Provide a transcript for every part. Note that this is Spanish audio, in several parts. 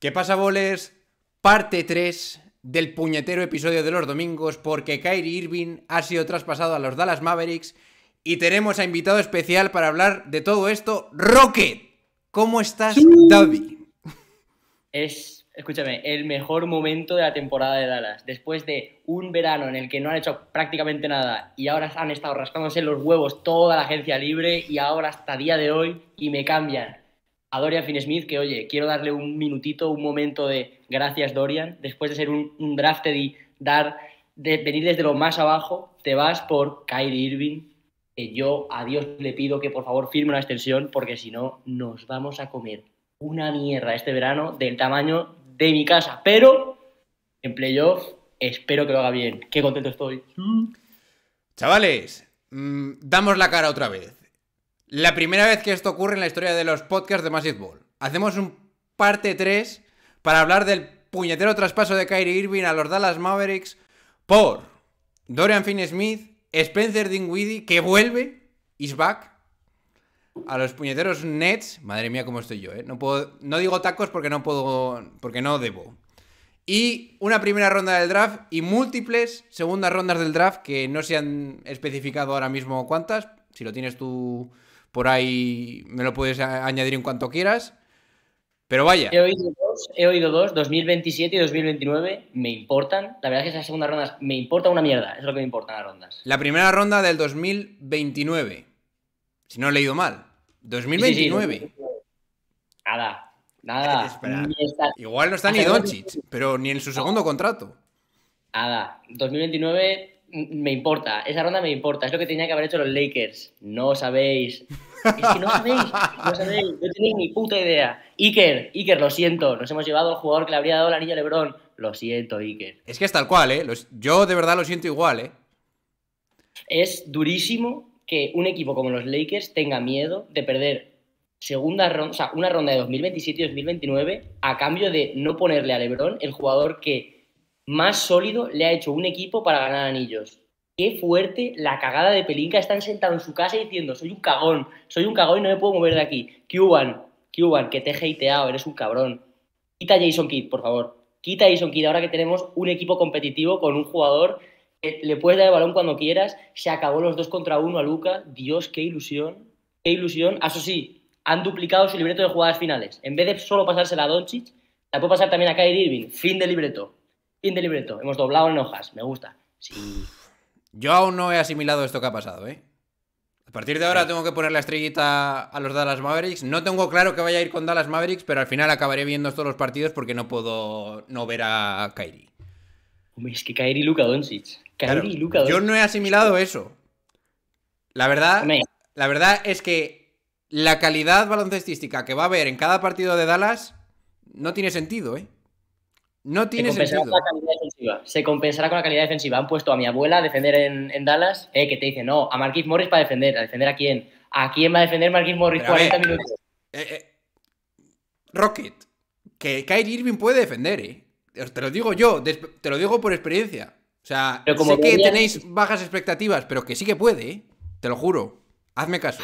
¿Qué pasa, boles? Parte 3 del puñetero episodio de los domingos porque Kyrie Irving ha sido traspasado a los Dallas Mavericks y tenemos a invitado especial para hablar de todo esto, Rocket. ¿Cómo estás, Es, escúchame, el mejor momento de la temporada de Dallas. Después de un verano en el que no han hecho prácticamente nada y ahora han estado rascándose los huevos toda la agencia libre y ahora hasta día de hoy y me cambian a Dorian finn smith que, oye, quiero darle un minutito, un momento de gracias, Dorian, después de ser un, draft drafted y dar, de, venir desde lo más abajo, te vas por Kyrie Irving, que yo a Dios le pido que por favor firme una extensión, porque si no, nos vamos a comer una mierda este verano del tamaño de mi casa. Pero en playoff espero que lo haga bien. Qué contento estoy. Chavales, mm, damos la cara otra vez. La primera vez que esto ocurre en la historia de los podcasts de Massive Ball. Hacemos un parte 3 para hablar del puñetero traspaso de Kyrie Irving a los Dallas Mavericks por Dorian Finn smith Spencer Dinwiddie, que vuelve, is back, a los puñeteros Nets, madre mía cómo estoy yo, ¿eh? No, puedo, no digo tacos porque no puedo, porque no debo. Y una primera ronda del draft y múltiples segundas rondas del draft que no se han especificado ahora mismo cuántas. Si lo tienes tú... Por ahí me lo puedes añadir en cuanto quieras. Pero vaya. He oído dos, he oído dos 2027 y 2029 me importan. La verdad es que esas segundas rondas me importa una mierda. Es lo que me importan las rondas. La primera ronda del 2029. Si no he leído mal. 2029. Nada, nada. Igual no está ni Doncic, pero ni en su segundo contrato. Nada. 2029 me importa, esa ronda me importa, es lo que tenía que haber hecho los Lakers. No sabéis. Es que no sabéis, no sabéis, no tenéis ni puta idea. Iker, Iker, lo siento, nos hemos llevado al jugador que le habría dado la anillo a Lebron. Lo siento, Iker. Es que es tal cual, ¿eh? yo de verdad lo siento igual, ¿eh? Es durísimo que un equipo como los Lakers tenga miedo de perder segunda ronda, o sea, una ronda de 2027 y 2029 a cambio de no ponerle a Lebron el jugador que más sólido le ha hecho un equipo para ganar anillos. Qué fuerte la cagada de Pelinka. Están sentados en su casa diciendo, soy un cagón, soy un cagón y no me puedo mover de aquí. Cuban, Cuban, que te he hateado, eres un cabrón. Quita a Jason Kidd, por favor. Quita Jason Kidd ahora que tenemos un equipo competitivo con un jugador que le puedes dar el balón cuando quieras. Se acabó los dos contra uno a Luca. Dios, qué ilusión. Qué ilusión. Ah, eso sí, han duplicado su libreto de jugadas finales. En vez de solo pasársela a Doncic, la puede pasar también a Kyrie Irving. Fin de libreto. En Hemos doblado en hojas. Me gusta. Yo aún no he asimilado esto que ha pasado, ¿eh? A partir de ahora tengo que poner la estrellita a los Dallas Mavericks. No tengo claro que vaya a ir con Dallas Mavericks, pero al final acabaré viendo todos los partidos porque no puedo no ver a Kairi. Hombre, es que Kairi Luka Doncic. Yo no he asimilado eso. La verdad, la verdad es que la calidad baloncestística que va a haber en cada partido de Dallas no tiene sentido, ¿eh? No tiene se compensará Con la calidad defensiva. Se compensará con la calidad defensiva. Han puesto a mi abuela a defender en, Dallas, eh, que te dice, no, a Marquis Morris para defender. ¿A defender a quién? ¿A quién va a defender Marquis Morris 40 minutos? Eh, eh, Rocket, que Kyrie Irving puede defender, ¿eh? Te lo digo yo, te lo digo por experiencia. O sea, como sé que tenéis bajas expectativas, pero que sí que puede, te lo juro. Hazme caso.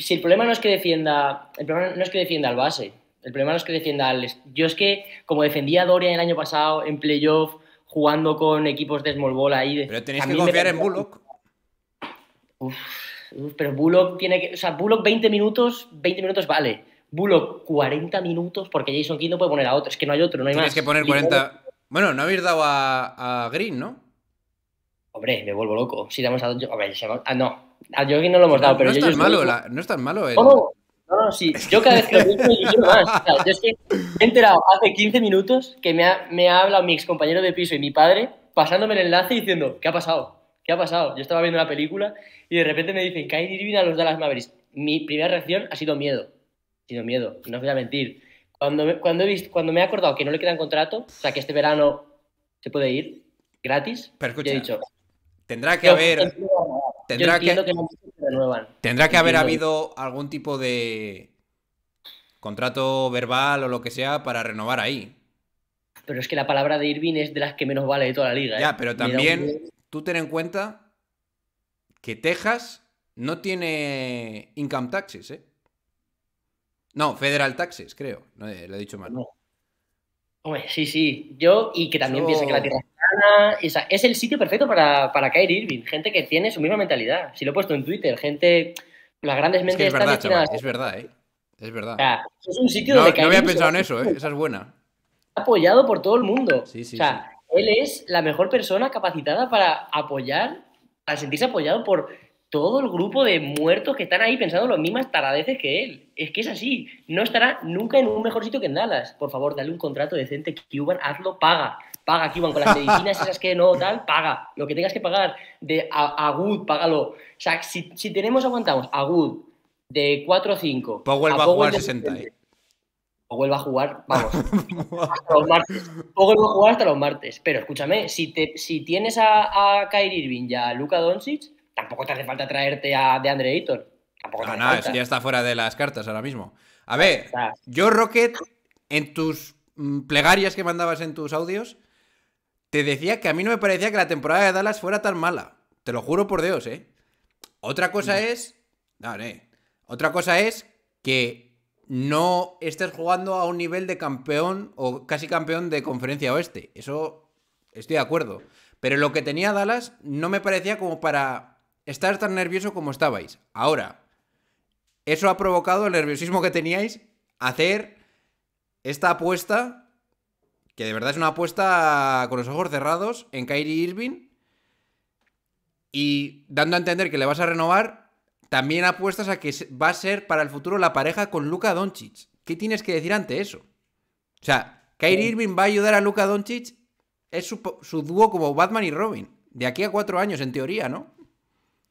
si el problema no es que defienda, el problema no es que defienda al base, el problema no es que defienda Alex. Yo es que, como defendía a Doria el año pasado en playoff, jugando con equipos de small ball ahí... Pero tenéis que confiar en Bullock. Uf, pero Bullock tiene que... O sea, Bullock 20 minutos, 20 minutos vale. Bullock 40 minutos, porque Jason king no puede poner a otro. Es que no hay otro, no hay más. Tienes que poner 40... Bueno, no habéis dado a, Green, ¿no? Hombre, me vuelvo loco. Si damos a... Ah, no. A ah, Jogging no lo hemos dado, pero... No es tan malo, no es tan malo el... No, no, sí. Yo cada vez que lo pienso ah, me más. yo he enterado hace 15 minutos que me ha, hablado mi ex compañero de piso y mi padre pasándome el enlace diciendo, ¿qué ha pasado? ¿Qué ha pasado? Yo estaba viendo la película y de repente me dicen, que Irving a los Dallas Mavericks. Mi primera reacción ha sido miedo. Ha sido miedo, no os voy a mentir. Cuando me, cuando he visto, cuando me he acordado que no le quedan contrato, o sea, que este verano se puede ir gratis, Pero he dicho... Tendrá que haber... Tendrá que haber habido algún tipo de contrato verbal o lo que sea para renovar ahí. Pero es que la palabra de Irvine es de las que menos vale de toda la liga. Ya, ¿eh? pero también tú ten en cuenta que Texas no tiene income taxes, ¿eh? No, federal taxes, creo. No, eh, lo he dicho mal. Hombre, sí, sí. Yo, y que también piensa que la Tierra es es el sitio perfecto para, para caer Irving. Gente que tiene su misma mentalidad. Si lo he puesto en Twitter, gente. Las grandes mentes. Es, que es verdad, chaval, es verdad, ¿eh? Es verdad. es un sitio no, donde No había pensado en eso, ¿eh? Esa es buena. Apoyado por todo el mundo. Sí, sí. O sea, él es la mejor persona capacitada para apoyar, para sentirse apoyado por todo el grupo de muertos que están ahí pensando las mismas taradeces que él. Es que es así. No estará nunca en un mejor sitio que en Dallas. Por favor, dale un contrato decente Cuban, hazlo, paga. Paga Cuban con las medicinas esas que no, tal, paga. Lo que tengas que pagar de a, págalo. O sea, si, tenemos, aguantamos Agud, de 4 o 5. Powell a a jugar 60. Powell a jugar, vamos, hasta los martes. Powell va a jugar hasta los martes. Pero escúchame, si, te, si tienes a, a Kyrie Irving y a Luka Doncic, tampoco te hace falta traerte a de Andre Ayton. Tampoco no, no, ya está fuera de las cartas ahora mismo. A ver, yo Rocket, en tus mm, plegarias que mandabas en tus audios, te decía que a mí no me parecía que la temporada de Dallas fuera tan mala. Te lo juro por Dios, ¿eh? Otra cosa mm. es... Dale, eh. Otra cosa es que no estés jugando a un nivel de campeón o casi campeón de conferencia oeste. Eso estoy de acuerdo. Pero lo que tenía Dallas no me parecía como para estar tan nervioso como estabais. Ahora, eso ha provocado el nerviosismo que teníais hacer esta apuesta, que de verdad es una apuesta con los ojos cerrados, en Kyrie Irving, y dando a entender que le vas a renovar, también apuestas a que va a ser para el futuro la pareja con Luka Doncic. ¿Qué tienes que decir ante eso? O sea, Kyrie Irving va a ayudar a Luka Doncic, es su, su dúo como Batman y Robin, de aquí a cuatro años, en teoría, ¿no?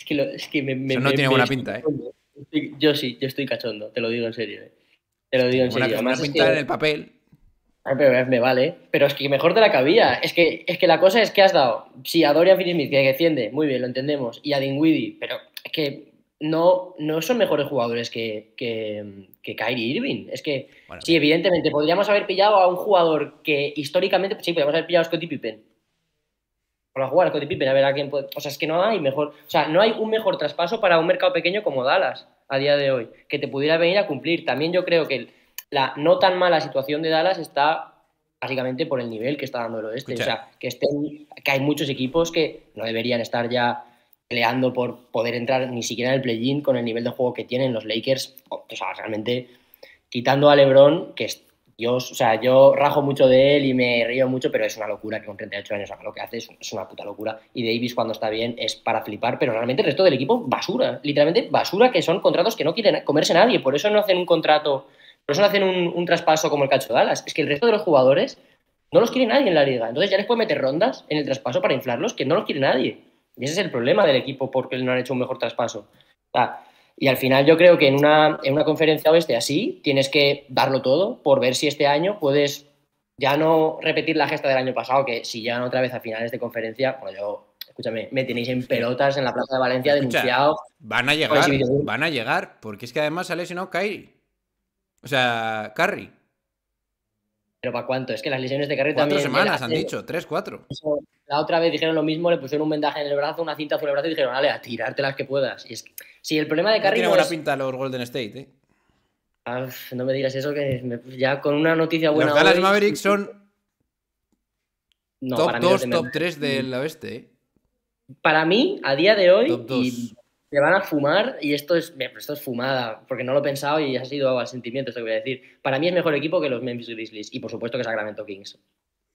Es que, es que me, me no tiene buena pinta, ¿eh? yo sí, yo estoy cachondo, te lo digo en serio. ¿eh? Te lo digo en serio. Además, voy pinta en el papel. Ah, pero me vale, pero es que mejor de la cabía. Es que, es que la cosa es que has dado, sí, a Dorian Finney-Smith, que defiende, muy bien, lo entendemos, y a Weedy. pero es que no, no son mejores jugadores que, que, que Kyrie Irving. Es que, sí, evidentemente, podríamos haber pillado a un jugador que históricamente, sí, podríamos haber pillado a Scottie Pippen, para jugar al Cody Pippen, a ver a quién puede. O sea, es que no hay mejor. O sea, no hay un mejor traspaso para un mercado pequeño como Dallas a día de hoy, que te pudiera venir a cumplir. También yo creo que la no tan mala situación de Dallas está básicamente por el nivel que está dando el oeste. O sea, que, estén, que hay muchos equipos que no deberían estar ya peleando por poder entrar ni siquiera en el play-in con el nivel de juego que tienen los Lakers. O sea, realmente quitando a LeBron, que es Dios, o sea, yo rajo mucho de él y me río mucho, pero es una locura que con 38 años haga lo que hace, es, una puta locura. Y Davis cuando está bien es para flipar, pero realmente el resto del equipo basura, literalmente basura, que son contratos que no quieren comerse nadie, por eso no hacen un contrato, por eso no hacen un, traspaso como el Cacho Dallas. Es que el resto de los jugadores no los quiere nadie en la liga, entonces ya les puede meter rondas en el traspaso para inflarlos, que no los quiere nadie. Y ese es el problema del equipo porque no han hecho un mejor traspaso. O sea, y al final yo creo que en una, conferencia oeste así tienes que darlo todo por ver si este año puedes ya no repetir la gesta del año pasado, que si llegan otra vez a finales de conferencia, bueno, yo, escúchame, me tenéis en pelotas en la Plaza de Valencia denunciado. Van a llegar, van a llegar, porque es que además si no, Kairi. O sea, Carrie. ¿Pero para cuánto? Es que las lesiones de carrera Cuatro semanas, han dicho, tres, cuatro. la otra vez dijeron lo mismo, le pusieron un vendaje en el brazo, una cinta azul en el brazo y dijeron, vale, a tirarte las que puedas. Y es si el problema de no Tiene buena pinta los Golden State, ¿eh? no me digas eso, que ya con una noticia buena. Los Dallas Mavericks son. top 2, top 3 del oeste. ¿eh? Para mí, a día de hoy me van a fumar y esto es, esto es fumada, porque no lo he pensado y ha sido al sentimiento esto que voy a decir. Para mí es mejor equipo que los Memphis Grizzlies y por supuesto que Sacramento Kings.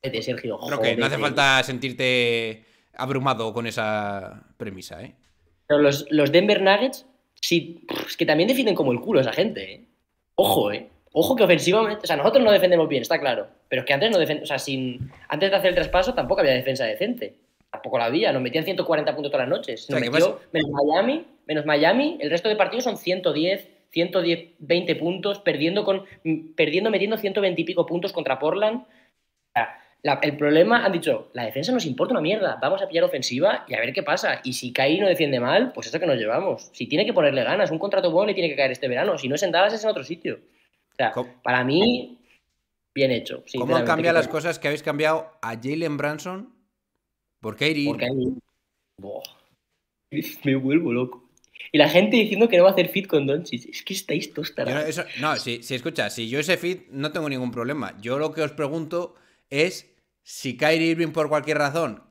Sergio. que no hace falta sentirte abrumado con esa premisa, ¿eh? Pero los, Denver Nuggets, sí, es que también defienden como el culo esa gente, ¿eh? Ojo, ¿eh? Ojo que ofensivamente, o sea, nosotros no defendemos bien, está claro, pero es que antes no defendemos, sin, antes de hacer el traspaso tampoco había defensa decente poco la había, nos metían 140 puntos todas las noches. menos Miami, menos Miami, el resto de partidos son 110, 110, 20 puntos, perdiendo, con, perdiendo metiendo 120 y pico puntos contra Portland. el problema, han dicho, la defensa nos importa una mierda, vamos a pillar ofensiva y a ver qué pasa. Y si Kai no defiende mal, pues eso que nos llevamos. Si tiene que ponerle ganas, un contrato bueno le tiene que caer este verano. Si no es en Dallas, es en otro sitio. O sea, para mí, bien hecho. ¿Cómo han cambiado las cosas que habéis cambiado a Jalen Branson ¿Por Kairi? Me vuelvo loco. Y la gente diciendo que no va a hacer fit con Doncic. Es que estáis tostados. No, si, escucha, si yo ese fit no tengo ningún problema. Yo lo que os pregunto es si Kyrie Irving por cualquier razón,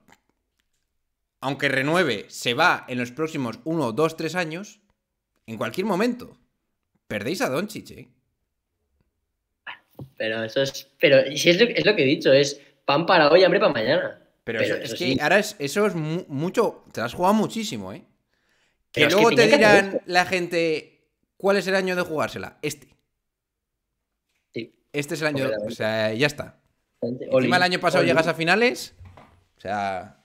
aunque renueve, se va en los próximos Uno, dos, tres años, en cualquier momento, perdéis a Doncic, ¿eh? Pero eso es... Pero es lo, es lo que he dicho, es pan para hoy, hambre para mañana. Pero, es que ahora eso es mucho. Te has jugado muchísimo, ¿eh? Que luego te dirán la gente cuál es el año de jugársela. Este. Sí. Este es el año. O sea, ya está. Encima el año pasado llegas a finales. O sea.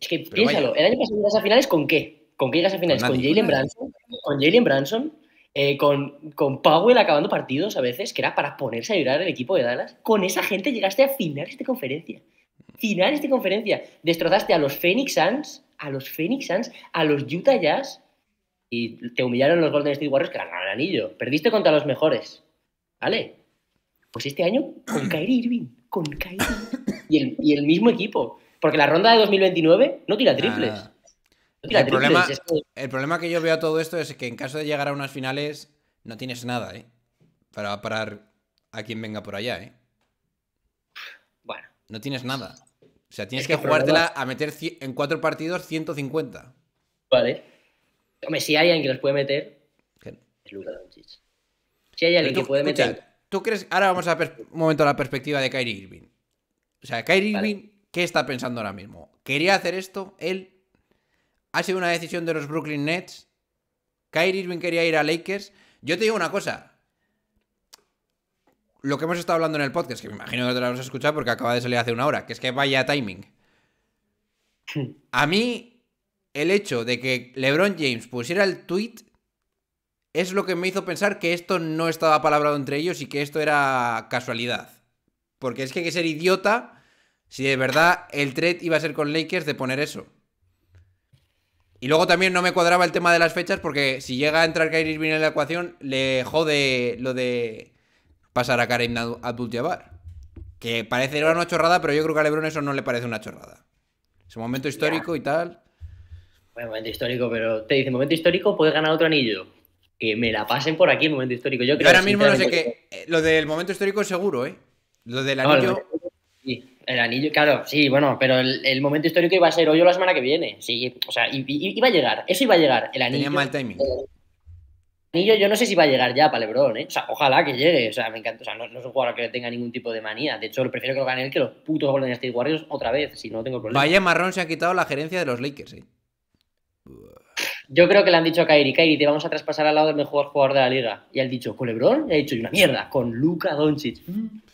Es que piénsalo, el año pasado llegas a finales con qué? ¿Con qué llegas a finales? Con, Jalen Branson. Con Jalen Branson. Eh, con, con Powell acabando partidos a veces, que era para ponerse a llorar el equipo de Dallas. Con esa gente llegaste a finales de conferencia finales de conferencia. Destrozaste a los Phoenix Suns, a los Phoenix Suns, a los Utah Jazz y te humillaron los Golden State Warriors que ganaron el anillo. Perdiste contra los mejores. ¿Vale? Pues este año con Kyrie Irving, con Kyrie y el, y el mismo equipo. Porque la ronda de 2029 no tira triples. Ah. No tira el, problema, el problema que yo veo a todo esto es que en caso de llegar a unas finales no tienes nada, ¿eh? Para parar a quien venga por allá, ¿eh? No tienes nada. O sea, tienes que, jugártela a meter en cuatro partidos 150. Vale. Hombre, si hay alguien que los puede meter, es Doncic. Si hay alguien que puede meter. ¿Tú crees? Ahora vamos a un momento a la perspectiva de Kyrie Irving. O sea, Kyrie Irving, ¿qué está pensando ahora mismo? ¿Quería hacer esto? ¿Él? ¿Ha sido una decisión de los Brooklyn Nets? ¿Kyrie Irving quería ir a Lakers? Yo te digo una cosa lo que hemos estado hablando en el podcast, que me imagino que te lo has escuchado porque acaba de salir hace una hora, que es que vaya timing. Hmm. A mí, el hecho de que LeBron James pusiera el tweet es lo que me hizo pensar que esto no estaba palabrado entre ellos y que esto era casualidad. Porque es que hay que ser idiota si de verdad el thread iba a ser con Lakers de poner eso. Y luego también no me cuadraba el tema de las fechas porque si llega a entrar Kyrie Irving en la ecuación, le jode lo de pasar a Karim Abdul-Jabbar. Que era una chorrada, pero yo creo que a LeBron eso no le parece una chorrada. Es un momento histórico y tal. Bueno, momento histórico, pero te dice momento histórico, puedes ganar otro anillo. Que me la pasen por aquí el momento histórico. Yo, creo ahora mismo no sé qué. Eh, lo del momento histórico es seguro, ¿eh? Lo del anillo. El anillo, claro, sí, bueno, pero el, momento histórico iba a ser hoy o la semana que viene. Sí, o sea, iba a llegar, eso iba a llegar. El anillo. Tenía mal timing. Eh, anillo yo no sé si va a llegar ya para LeBron, ¿eh? O sea, ojalá que llegue. O sea, me encanta. O sea, no, es un jugador que tenga ningún tipo de manía. De hecho, prefiero que lo gane él que los putos Golden State Warriors otra vez, si no tengo problema. Vaya marrón se ha quitado la gerencia de los Lakers, ¿eh? Yo creo que le han dicho a Kairi, Kairi, te vamos a traspasar al lado del mejor jugador de la liga. Y él ha dicho, con LeBron, y ha dicho, y una mierda, con Luca Doncic.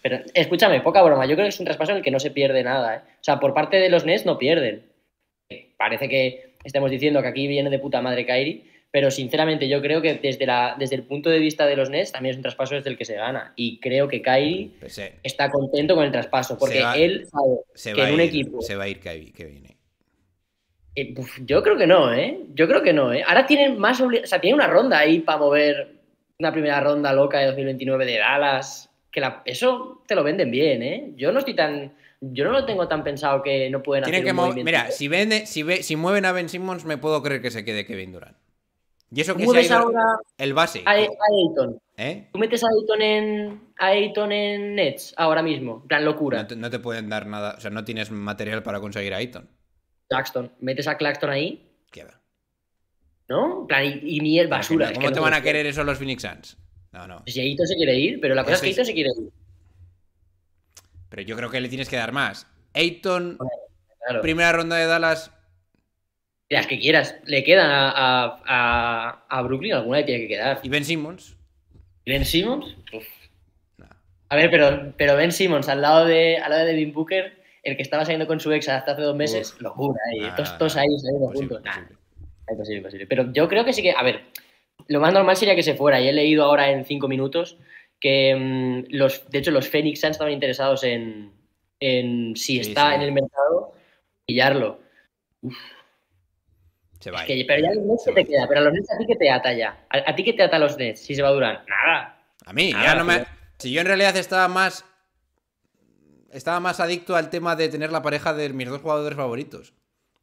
Pero escúchame, poca broma, yo creo que es un traspaso en el que no se pierde nada. ¿eh? O sea, por parte de los Nets no pierden. Parece que estamos diciendo que aquí viene de puta madre Kairi, pero sinceramente, yo creo que desde, la, desde el punto de vista de los Nets también es un traspaso desde el que se gana. Y creo que Kyrie está contento con el traspaso, porque él sabe que en un equipo. Se va a ir Kyrie, que viene. Eh, yo creo que no, ¿eh? Yo creo que no, ¿eh? Ahora tienen más. O sea, tiene una ronda ahí para mover una primera ronda loca de 2029 de Dallas. Que eso te lo venden bien, ¿eh? Yo no estoy tan. Yo no lo tengo tan pensado que no pueden hacer que Mira, si, vende, si, ve, si mueven a Ben Simmons, me puedo creer que se quede Kevin Durant. Y eso que se el base. A, e- Aiton. ¿Eh? Tú metes a Ayton en, a Ayton en Nets ahora mismo. En plan, locura. No te, pueden dar nada. O sea, no tienes material para conseguir a Ayton. Claxton. Metes a Claxton ahí. Queda. ¿No? En plan, y, y, ni basura. No, ¿Cómo te van a querer eso los Phoenix Suns? No, no. Si Ayton se quiere ir, pero la cosa es, que Ayton se quiere ir. Pero yo creo que le tienes que dar más. Ayton, primera ronda de Dallas, las que quieras, le quedan a, Brooklyn, alguna le tiene que quedar. ¿Y Ben Simmons? ¿Ben Simmons? A ver, pero, pero Ben Simmons al lado de al de Devin Booker, el que estaba saliendo con su ex hasta hace dos meses, locura, eh. todos, ahí saliendo juntos. Imposible, imposible. Pero yo creo que sí que, a ver, lo más normal sería que se fuera, y he leído ahora en cinco minutos que mm, los, de hecho, los Phoenix han estado interesados en, si está en el mercado, pillarlo. Uf pero ya los Nets se queda, pero a los Nets a ti que te ata ya. ¿A, ti que te ata los Nets si se va a durar? Nada. A mí, ya no me. Si yo en realidad estaba más. Estaba más adicto al tema de tener la pareja de mis dos jugadores favoritos.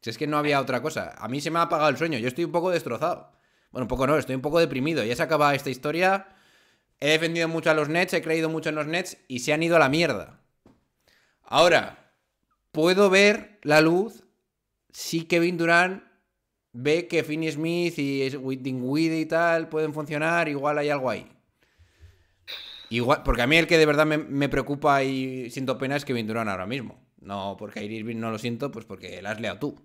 Si es que no había otra cosa. A mí se me ha apagado el sueño. Yo estoy un poco destrozado. Bueno, un poco no, estoy un poco deprimido. Ya se acaba esta historia. He defendido mucho a los Nets, he creído mucho en los Nets y se han ido a la mierda. Ahora, puedo ver la luz si Kevin Durant ve que Finney Smith y Dingwiddie y tal pueden funcionar, igual hay algo ahí. Igual, porque a mí el que de verdad me, preocupa y siento pena es que Durant ahora mismo. No porque Irving no lo siento, pues porque la has leído tú.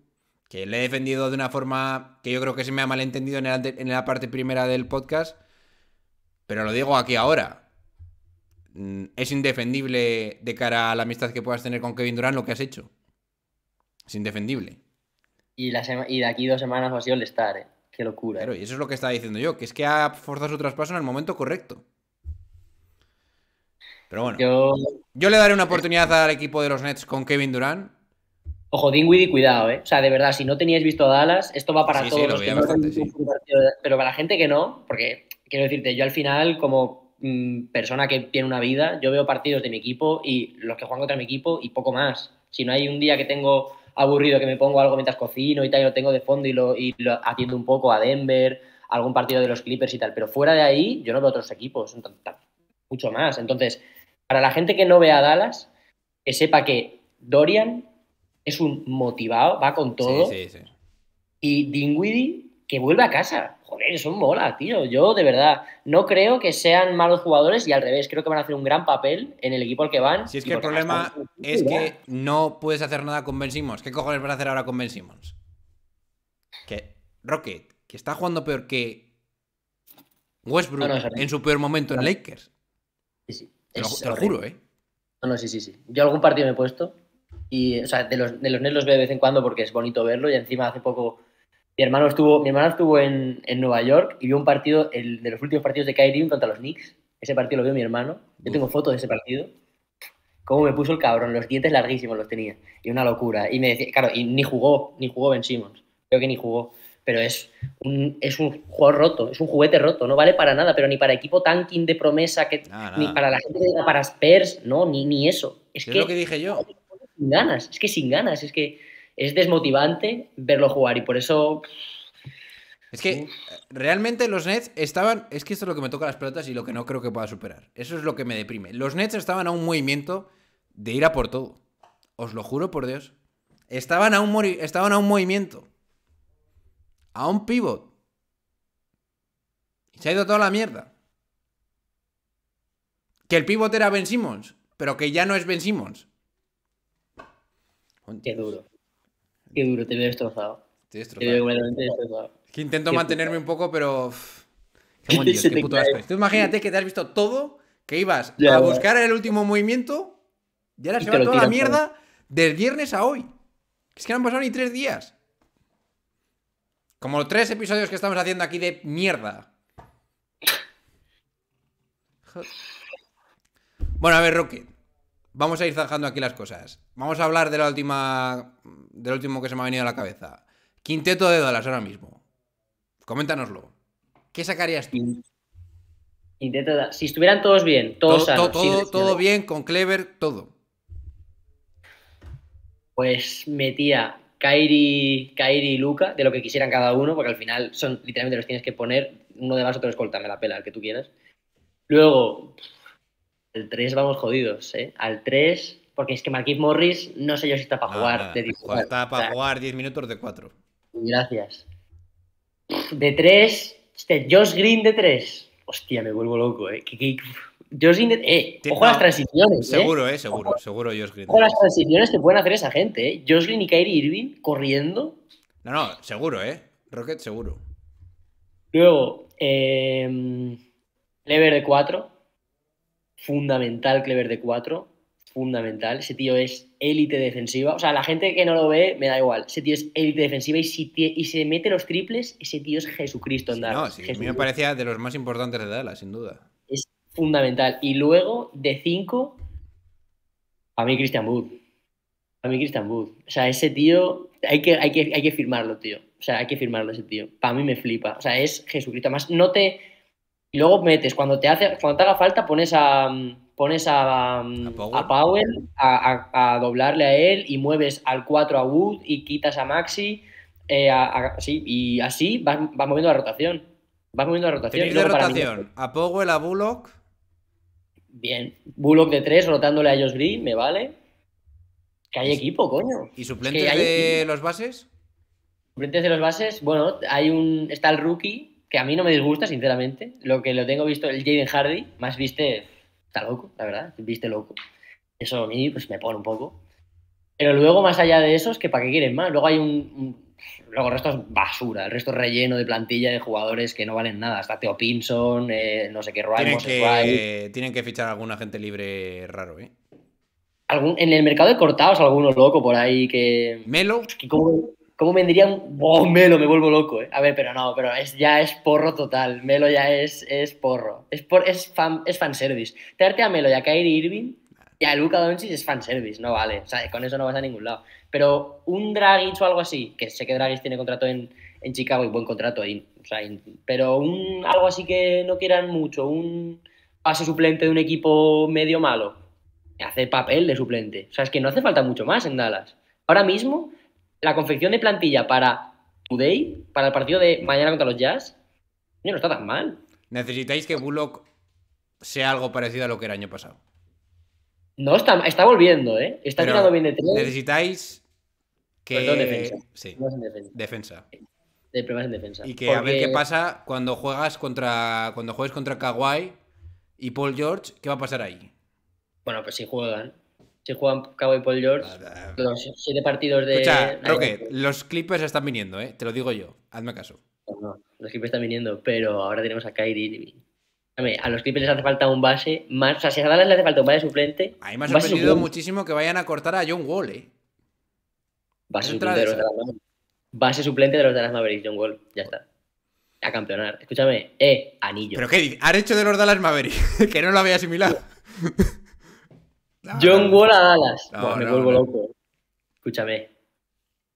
Que le he defendido de una forma que yo creo que se me ha malentendido en, en la parte primera del podcast. Pero lo digo aquí ahora. Mm, es indefendible de cara a la amistad que puedas tener con Kevin Durant lo que has hecho. Es indefendible. Y, de aquí dos semanas a ser el estar, ¿eh? Qué locura. Claro, y eso es lo que estaba diciendo yo, que es que ha forzado su traspaso en el momento correcto. Pero bueno. Yo, le daré una oportunidad al equipo de los Nets con Kevin durán Ojo, Dinwiddie, cuidado, ¿eh? O sea, de verdad, si no teníais visto a Dallas, esto va para todos los que bastante, sí. Pero para la gente que no, porque quiero decirte, yo al final, como mm, persona que tiene una vida, yo veo partidos de mi equipo y los que juegan contra mi equipo y poco más. Si no hay un día que tengo aburrido que me pongo algo mientras cocino y tal, y lo tengo de fondo y lo, atiendo un poco a Denver, algún partido de los Clippers y tal. Pero fuera de ahí, yo no veo otros equipos, mucho más. Entonces, para la gente que no vea a Dallas, que sepa que Dorian es un motivado, va con todo. Y Dingwiddie, que vuelve a casa joder, son mola, tío. Yo, de verdad, no creo que sean malos jugadores y al revés, creo que van a hacer un gran papel en el equipo al que van. Si es que el problema es que ¿eh? no puedes hacer nada con Ben Simmons. ¿Qué cojones van a hacer ahora con Ben Simmons? Que Rocket, que está jugando peor que Westbrook en su peor momento en Lakers. Sí, sí. Te, lo, juro, ¿eh? No, no, sí, sí, sí. Yo algún partido me he puesto y, o sea, de los, de los Nets los veo de vez en cuando porque es bonito verlo y encima hace poco mi hermano estuvo, mi hermano estuvo en, Nueva York y vio un partido, el de los últimos partidos de Kyrie contra los Knicks. Ese partido lo vio mi hermano. Yo tengo fotos de ese partido. Cómo me puso el cabrón, los dientes larguísimos los tenía. Y una locura. Y me decía, claro, y ni jugó, ni jugó Ben Simmons. Creo que ni jugó. Pero es un, es un juego roto, es un juguete roto. No vale para nada, pero ni para equipo tanking de promesa, que, ni para la gente para Spurs, no, ni, ni eso. Es, que, es lo que dije yo. Sin ganas, es que sin ganas, es que es desmotivante verlo jugar y por eso... Es que realmente los Nets estaban. Es que esto es lo que me toca las pelotas y lo que no creo que pueda superar. Eso es lo que me deprime. Los Nets estaban a un movimiento de ir a por todo. Os lo juro por Dios. Estaban a un, estaban a un movimiento. A un pivot. Y se ha ido toda la mierda. Que el pivot era Ben Simmons, pero que ya no es Ben Simmons. Qué duro. Qué duro, te veo destrozado. destrozado. Te he destrozado. que intento mantenerme un poco, pero. Tú imagínate que te has visto todo, que ibas a buscar el último movimiento, y ahora se va toda la mierda del viernes a hoy. Es que no han pasado ni tres días. Como tres episodios que estamos haciendo aquí de mierda. Bueno, a ver, Rocket. Vamos a ir zanjando aquí las cosas. Vamos a hablar de la última del último que se me ha venido a la cabeza. Quinteto de Dallas ahora mismo. Coméntanoslo. ¿Qué sacarías tú? Quinteto de... Si estuvieran todos bien, todos Todo, todo, bien, con Clever, todo. Pues metía Kairi, y Luca, de lo que quisieran cada uno, porque al final son literalmente los tienes que poner, uno de más otro escolta, me la pela, el que tú quieras. Luego, el 3 vamos jodidos, ¿eh? Al 3 porque es que Marquis Morris no sé yo si está para jugar ah, de pues Está para jugar 10 minutos de 4. Gracias. De 3, este Josh Green de 3. Hostia, me vuelvo loco, eh. Josh Green de, eh, ojo a las transiciones. Eh. Seguro, eh, seguro, ojo, seguro Josh Green. Ojo a las transiciones que pueden hacer esa gente, eh. Josh Green y Kyrie Irving corriendo. No, no, seguro, eh. Rocket seguro. Luego, eh, Clever de 4. Fundamental Clever de 4 fundamental. Ese tío es élite defensiva. O sea, la gente que no lo ve, me da igual. Ese tío es élite defensiva y si, y se mete los triples, ese tío es Jesucristo en No, a mí me parecía de los más importantes de Dallas, sin duda. Es fundamental. Y luego, de 5, a mí Christian Wood. A mí Christian Wood. O sea, ese tío, hay que, hay que, hay que firmarlo, tío. O sea, hay que firmarlo ese tío. Para mí me flipa. O sea, es Jesucristo. Además, no te... Y luego metes, cuando te, hace, cuando te haga falta, pones a mm, pones mm, a, a Powell, a, doblarle a él y mueves al 4 a Wood y quitas a Maxi. Eh, y así vas, moviendo la rotación. Vas moviendo la rotación. ¿A Powell, a Bullock? Bien. Bullock de 3 rotándole a Josh Green, me vale. Que hay equipo, coño. ¿Y suplentes de los bases? Suplentes de los bases, bueno, hay un. está el rookie, que a mí no me disgusta, sinceramente. Lo que lo tengo visto, el Jaden Hardy, más viste está loco, la verdad, viste loco. Eso a mí pues, me pone un poco. Pero luego, más allá de eso, es que para qué quieren más. Luego hay un, Luego el resto es basura, el resto es relleno de plantilla de jugadores que no valen nada. Hasta Teo Pinson, eh, no sé qué, Ryan tienen que, tienen que fichar a algún agente libre raro, ¿eh? en el mercado de cortados, alguno loco por ahí que. Melo. Que ¿Cómo vendrían ¡Oh, Melo! Me vuelvo loco, ¿eh? A ver, pero no, pero es, ya es porro total. Melo ya es, es porro. Es, por, es, fan, fanservice. Traerte a Melo y a Kyrie Irving y a Luca Doncic es fanservice, no vale. O sea, con eso no vas a ningún lado. Pero un Dragic o algo así, que sé que Dragic tiene contrato en, Chicago y buen contrato ahí. pero un, algo así que no quieran mucho, un pase suplente de un equipo medio malo, hace papel de suplente. O sea, es que no hace falta mucho más en Dallas. Ahora mismo la confección de plantilla para Today, para el partido de mañana contra los Jazz, no está tan mal. Necesitáis que Bullock sea algo parecido a lo que era el año pasado. No, está, está volviendo, ¿eh? Está Pero bien de Necesitáis que. Perdón, defensa. Sí. defensa. Y que a ver qué pasa cuando juegas contra. Cuando juegues contra Kawhi y Paul George, ¿qué va a pasar ahí? Bueno, pues si juegan si juegan Cowboy Paul George, los siete partidos de. Escucha, Roque, los Clippers están viniendo, ¿eh? te lo digo yo, hazme caso. No, los Clippers están viniendo, pero ahora tenemos a Kyrie A los Clippers les hace falta un base más. O sea, si a Dallas les hace falta un base suplente. A mí me ha sorprendido muchísimo que vayan a cortar a John Wall, ¿eh? Base suplente, de los base suplente de los Dallas Mavericks, John Wall. Ya está. A campeonar. Escúchame, eh, anillo. ¿Pero qué? Han hecho de los Dallas Mavericks, que no lo había asimilado. John Wall a Dallas. me vuelvo loco. Eh. Escúchame.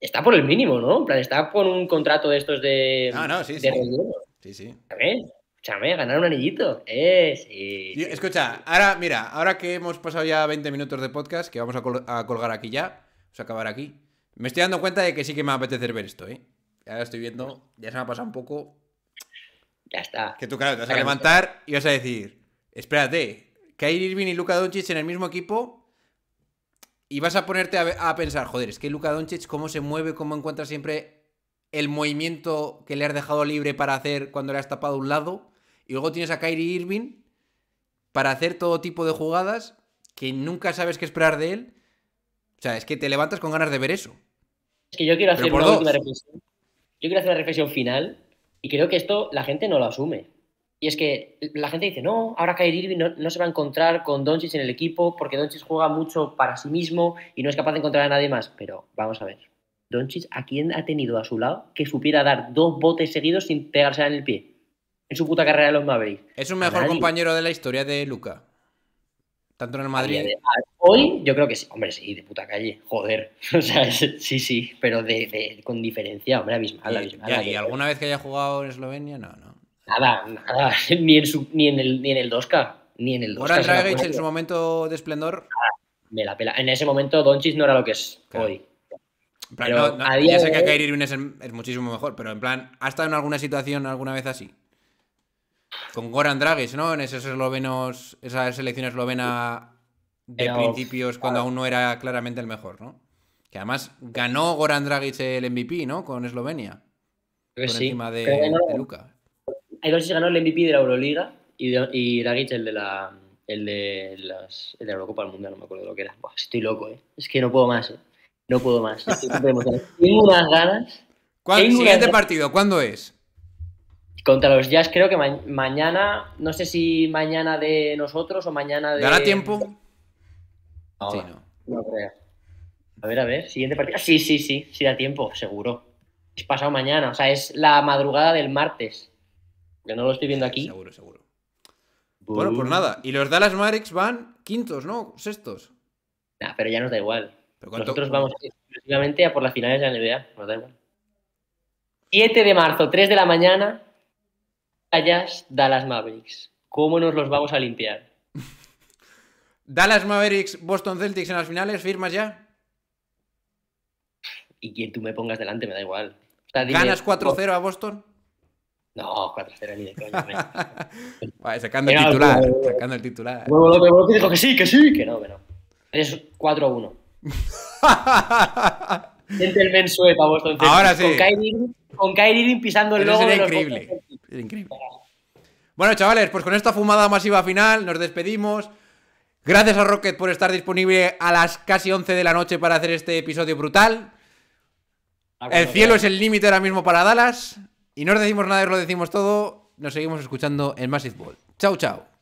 Está por el mínimo, ¿no? En plan, está con un contrato de estos de. Ah, no, sí, sí. Escúchame, ganar un anillito. Eh, escucha, ahora, mira, ahora que hemos pasado ya 20 minutos de podcast, que vamos a, colgar aquí ya, vamos a acabar aquí. Me estoy dando cuenta de que sí que me apetece ver esto, ¿eh? Ya lo estoy viendo, ya se me ha pasado un poco. Ya está. Que tú, claro, te vas a levantar y vas a decir, espérate, Kairi Irving y Luka Doncic en el mismo equipo y vas a ponerte a, pensar, joder, es que Luka Doncic cómo se mueve, cómo encuentra siempre el movimiento que le has dejado libre para hacer cuando le has tapado un lado y luego tienes a Kairi Irving para hacer todo tipo de jugadas que nunca sabes qué esperar de él. O sea, es que te levantas con ganas de ver eso. Es que yo quiero hacer una reflexión. Yo quiero hacer una reflexión final y creo que esto la gente no lo asume. Y es que la gente dice, no, ahora Kyrie Irving no, se va a encontrar con Doncic en el equipo porque Doncic juega mucho para sí mismo y no es capaz de encontrar a nadie más. Pero vamos a ver, Doncic, ¿a quién ha tenido a su lado que supiera dar dos botes seguidos sin pegarse en el pie? En su puta carrera de los Mavericks. Es un mejor compañero de la historia de Luca. Tanto en el Madrid. hoy yo creo que sí. Hombre, sí, de puta calle. Joder. O sea, sí, sí, pero con diferencia, hombre, abismal. ¿Y alguna vez que haya jugado en Eslovenia? No, no. Nada, nada, ni en, su, ni en, el, ni en el 2K, ni en el Dragic en su momento de esplendor. la En ese momento Doncic no era lo que es hoy. En plan, ya sé que Kyrie es, muchísimo mejor, pero en plan, ¿ha estado en alguna situación alguna vez así? Con Goran Dragic, ¿no? En esos eslovenos, esa selección eslovena de principios, cuando aún no era claramente el mejor, ¿no? Que además ganó Goran Dragic el MVP, ¿no? Con Eslovenia. por encima de, de Luca. Aidosis ganó el MVP de la Euroliga y, Dragic el de la, el de, la Eurocopa del Mundial, no me acuerdo lo que era. estoy loco, ¿eh? Es que no puedo más, ¿eh? No puedo más. Tengo unas ganas. siguiente partido? ¿Cuándo es? Contra los Jazz creo que mañana, no sé si mañana de nosotros o mañana de... ¿Dará tiempo? sí, no. no creo. A ver, a ver, siguiente partido. Sí, sí, sí, sí da tiempo, seguro. Es pasado mañana, o sea, es la madrugada del martes. Que no lo estoy viendo aquí. Seguro, seguro. Bueno, pues nada. Y los Dallas Mavericks van quintos, ¿no? Sextos. Nah, pero ya nos da igual. Nosotros vamos exclusivamente a por las finales de la NBA. Nos da igual. 7 de marzo, 3 de la mañana. Dallas, Dallas Mavericks. ¿Cómo nos los vamos a limpiar? Dallas Mavericks, Boston Celtics en las finales, ¿firmas ya? Y quien tú me pongas delante, me da igual. ¿Ganas 4-0 a Boston? No, 4-0 ni de coña. vale, sacando el titular, sacando el titular. Bueno, lo que dijo que sí, que sí, que no, que no. Es 4-1. Gentleman sueta, Ahora sí. Con Kyrie, con pisando el logo. increíble. Es increíble. Bueno, chavales, pues con esta fumada masiva final nos despedimos. Gracias a Rocket por estar disponible a las casi 11 de la noche para hacer este episodio brutal. El cielo es el límite ahora mismo para Dallas. Y no os decimos nada, y lo decimos todo. Nos seguimos escuchando en Massive Ball. Chao, chao.